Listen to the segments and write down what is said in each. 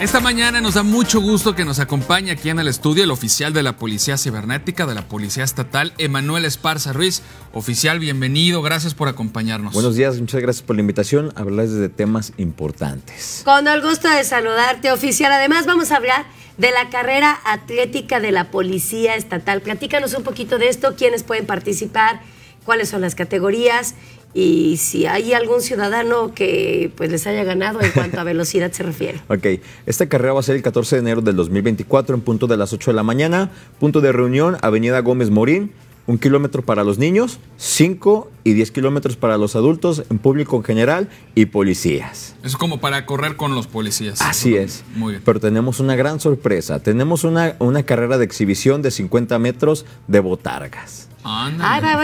Esta mañana nos da mucho gusto que nos acompañe aquí en el estudio el oficial de la Policía Cibernética de la Policía Estatal, Emanuel Esparza Ruiz. Oficial, bienvenido, gracias por acompañarnos. Buenos días, muchas gracias por la invitación a de temas importantes. Con el gusto de saludarte, oficial. Además, vamos a hablar de la carrera atlética de la Policía Estatal. Platícanos un poquito de esto, quiénes pueden participar, cuáles son las categorías y si hay algún ciudadano que pues les haya ganado en cuanto a velocidad se refiere. Ok, esta carrera va a ser el 14 de enero del 2024 en punto de las 8 de la mañana, punto de reunión, Avenida Gómez Morín, un kilómetro para los niños, 5 y 10 kilómetros para los adultos, en público en general y policías. Es como para correr con los policías. Así es. Muy bien. Pero tenemos una gran sorpresa. Tenemos una, carrera de exhibición de 50 metros de botargas. Ay,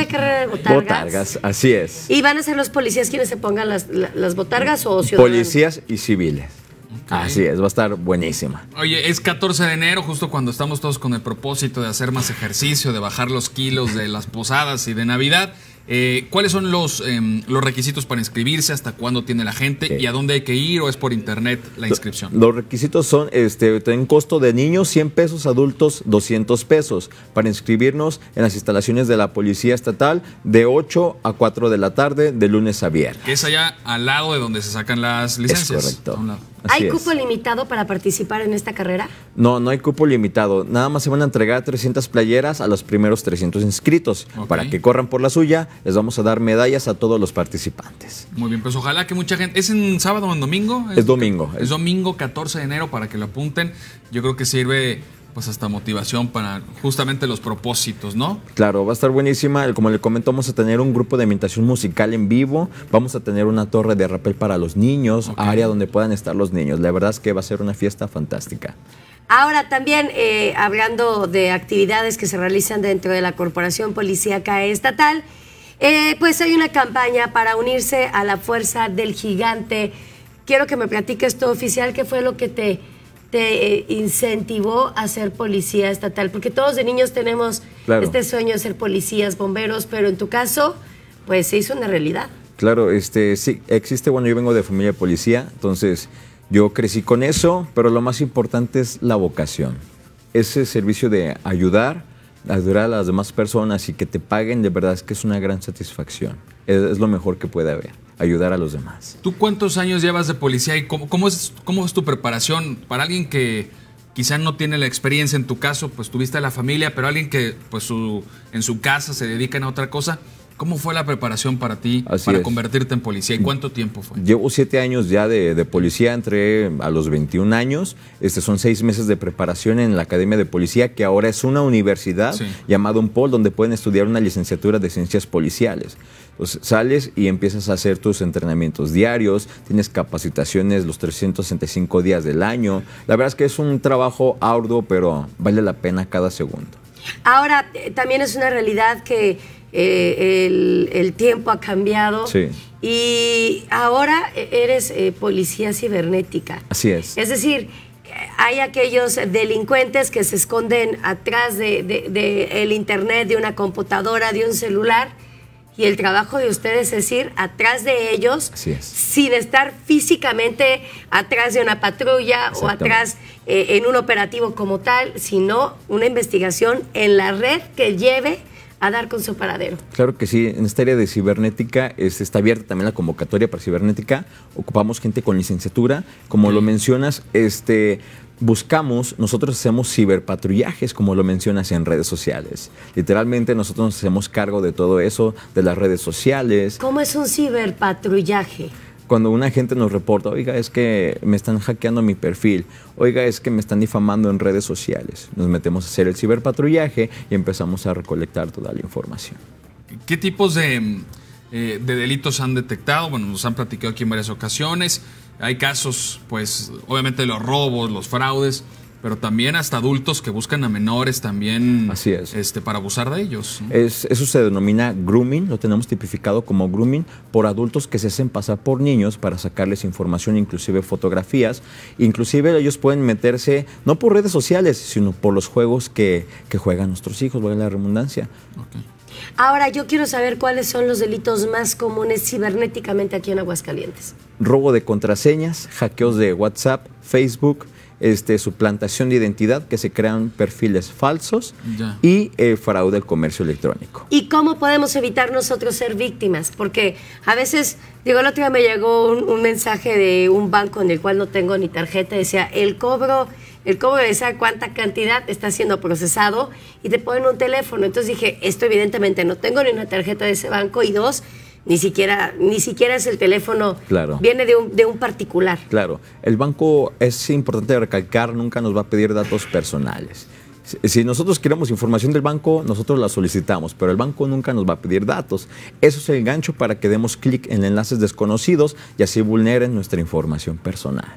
carrera de botargas. Botargas, así es. ¿Y van a ser los policías quienes se pongan las, las botargas o ciudadanos? Policías y civiles. Así es, va a estar buenísima. Oye, es 14 de enero, justo cuando estamos todos con el propósito de hacer más ejercicio, de bajar los kilos de las posadas y de Navidad. Eh, ¿Cuáles son em, los, requisitos para inscribirse? ¿Hasta cuándo tiene la gente? ¿Y a dónde hay que ir o es por internet la inscripción? Los requisitos son, este, tienen costo de niños 100 pesos, adultos 200 pesos, para inscribirnos en las instalaciones de la Policía Estatal de 8 a 4 de la tarde, de lunes a viernes. Que es allá al lado de donde se sacan las licencias. correcto. ¿Hay cupo limitado para participar en esta carrera? No, no hay cupo limitado. Nada más se van a entregar 300 playeras a los primeros 300 inscritos para que corran por la suya les vamos a dar medallas a todos los participantes. Muy bien, pues ojalá que mucha gente... ¿Es en sábado o en domingo? Es, domingo. Es domingo 14 de enero para que lo apunten. Yo creo que sirve pues hasta motivación para justamente los propósitos, ¿no? Claro, va a estar buenísima. Como le comento, vamos a tener un grupo de ambientación musical en vivo. Vamos a tener una torre de rapel para los niños, área donde puedan estar los niños. La verdad es que va a ser una fiesta fantástica. Ahora también, eh, hablando de actividades que se realizan dentro de la Corporación Policíaca Estatal, eh, pues hay una campaña para unirse a la fuerza del gigante. Quiero que me platiques todo oficial, qué fue lo que te, eh, incentivó a ser policía estatal, porque todos de niños tenemos este sueño de ser policías, bomberos, pero en tu caso, pues se hizo una realidad. Claro, este sí existe, bueno, yo vengo de familia de policía, entonces yo crecí con eso, pero lo más importante es la vocación. Ese servicio de ayudar, ayudar a las demás personas y que te paguen, de verdad es que es una gran satisfacción. Es, lo mejor que puede haber, ayudar a los demás. ¿Tú cuántos años llevas de policía y cómo, es, cómo es tu preparación para alguien que quizá no tiene la experiencia en tu caso, pues tuviste la familia, pero alguien que pues en su casa se dedica a otra cosa, ¿Cómo fue la preparación para ti para convertirte en policía y cuánto tiempo fue? Llevo siete años ya de, policía, entre a los 21 años. Este, son seis meses de preparación en la Academia de Policía, que ahora es una universidad llamada UNPOL, donde pueden estudiar una licenciatura de ciencias policiales. Entonces sales y empiezas a hacer tus entrenamientos diarios, tienes capacitaciones los 365 días del año. La verdad es que es un trabajo arduo, pero vale la pena cada segundo. Ahora, eh, también es una realidad que eh, el, tiempo ha cambiado. Y ahora eres eh, policía cibernética. Así es. Es decir, hay aquellos delincuentes que se esconden atrás del de, el internet, de una computadora, de un celular. Y el trabajo de ustedes es ir atrás de ellos sin estar físicamente atrás de una patrulla o atrás eh, en un operativo como tal, sino una investigación en la red que lleve a dar con su paradero. Claro que sí, en esta área de cibernética este, está abierta también la convocatoria para cibernética. Ocupamos gente con licenciatura. Como lo mencionas, este, buscamos, nosotros hacemos ciberpatrullajes, como lo mencionas, en redes sociales. Literalmente nosotros nos hacemos cargo de todo eso, de las redes sociales. ¿Cómo es un ciberpatrullaje? cuando una gente nos reporta, oiga, es que me están hackeando mi perfil, oiga, es que me están difamando en redes sociales, nos metemos a hacer el ciberpatrullaje y empezamos a recolectar toda la información. ¿Qué tipos de, mm, eh, delitos han detectado? Bueno, nos han platicado aquí en varias ocasiones. Hay casos, pues, obviamente los robos, los fraudes pero también hasta adultos que buscan a menores también Así es. este, para abusar de ellos. eso se denomina grooming, lo tenemos tipificado como grooming por adultos que se hacen pasar por niños para sacarles información, inclusive fotografías. Inclusive ellos pueden meterse no por redes sociales, sino por los juegos que, juegan nuestros hijos, juegan la redundancia. Ahora yo quiero saber cuáles son los delitos más comunes cibernéticamente aquí en Aguascalientes. Robo de contraseñas, hackeos de WhatsApp, Facebook, este, suplantación de identidad, que se crean perfiles falsos y eh, fraude al comercio electrónico. ¿Y cómo podemos evitar nosotros ser víctimas? Porque a veces, digo, el otro día me llegó un, mensaje de un banco en el cual no tengo ni tarjeta, decía, el cobro el cobro de esa cuánta cantidad está siendo procesado y te ponen un teléfono. Entonces dije, esto evidentemente no tengo ni una tarjeta de ese banco y dos, ni siquiera, ni siquiera es el teléfono, claro. viene de un, de un particular. Claro, el banco es importante recalcar, nunca nos va a pedir datos personales. Si nosotros queremos información del banco, nosotros la solicitamos, pero el banco nunca nos va a pedir datos. Eso es el gancho para que demos clic en enlaces desconocidos y así vulneren nuestra información personal.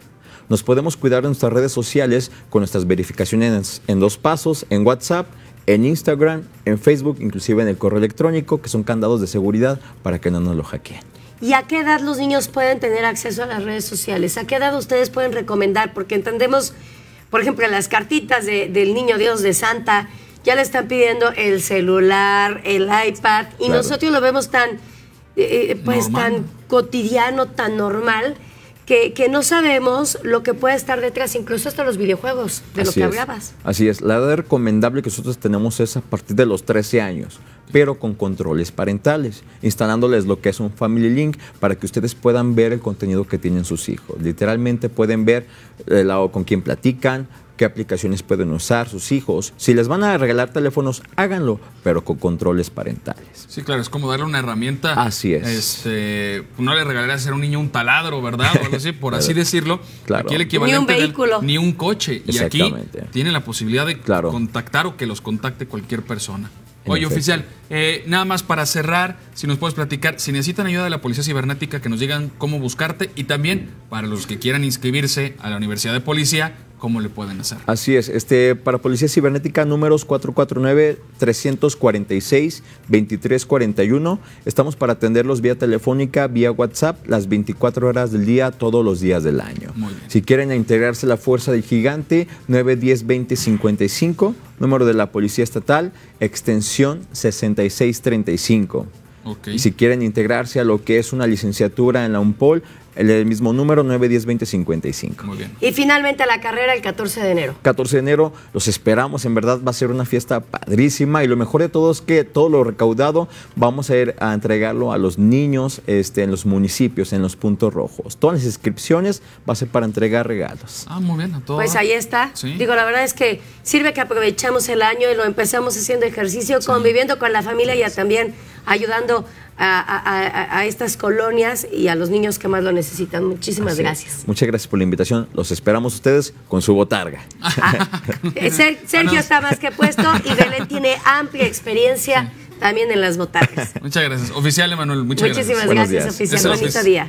Nos podemos cuidar en nuestras redes sociales con nuestras verificaciones en dos pasos, en WhatsApp en Instagram, en Facebook, inclusive en el correo electrónico, que son candados de seguridad para que no nos lo hackeen. ¿Y a qué edad los niños pueden tener acceso a las redes sociales? ¿A qué edad ustedes pueden recomendar? Porque entendemos, por ejemplo, las cartitas del niño Dios de Santa, ya le están pidiendo el celular, el iPad, y nosotros lo vemos tan, eh, eh, pues tan cotidiano, tan normal que, no sabemos lo que puede estar detrás, incluso hasta los videojuegos, de lo que hablabas. Así es, la edad recomendable que nosotros tenemos es a partir de los 13 años, pero con controles parentales, instalándoles lo que es un Family Link para que ustedes puedan ver el contenido que tienen sus hijos. Literalmente pueden ver eh, lado con quién platican, qué aplicaciones pueden usar sus hijos. Si les van a regalar teléfonos, háganlo, pero con controles parentales. Sí, claro, es como darle una herramienta. Así es. Este, no le regalaré a ser un niño un taladro, ¿verdad? O por así decirlo. Aquí ni un vehículo. ni un coche. Y aquí tienen la posibilidad de contactar o que los contacte cualquier persona. Oye, oficial, eh, nada más para cerrar, si nos puedes platicar, si necesitan ayuda de la Policía Cibernética, que nos digan cómo buscarte y también para los que quieran inscribirse a la Universidad de Policía, cómo le pueden hacer. Así es. Este, para Policía Cibernética, números 449-346-2341. Estamos para atenderlos vía telefónica, vía WhatsApp, las 24 horas del día, todos los días del año. Si quieren integrarse a la Fuerza del Gigante, 910-2055, número de la Policía Estatal, extensión 6635. Si quieren integrarse a lo que es una licenciatura en la UNPOL, el mismo número, 9, 10, 20, 55. Muy bien. Y finalmente la carrera el 14 de enero. 14 de enero, los esperamos, en verdad va a ser una fiesta padrísima y lo mejor de todo es que todo lo recaudado vamos a ir a entregarlo a los niños este, en los municipios, en los puntos rojos. Todas las inscripciones va a ser para entregar regalos. Ah, muy bien, a todos. Pues ahí está. Digo, la verdad es que sirve que aprovechamos el año y lo empezamos haciendo ejercicio, conviviendo con la familia y también ayudando a, estas colonias y a los niños que más lo necesitan. Muchísimas gracias. Muchas gracias por la invitación. Los esperamos ustedes con su botarga. Ah, eh, Sergio está más que puesto y Belén tiene amplia experiencia también en las botargas. Muchas gracias. Oficial, Emanuel, muchas Muchísimas gracias. Muchísimas gracias, oficial.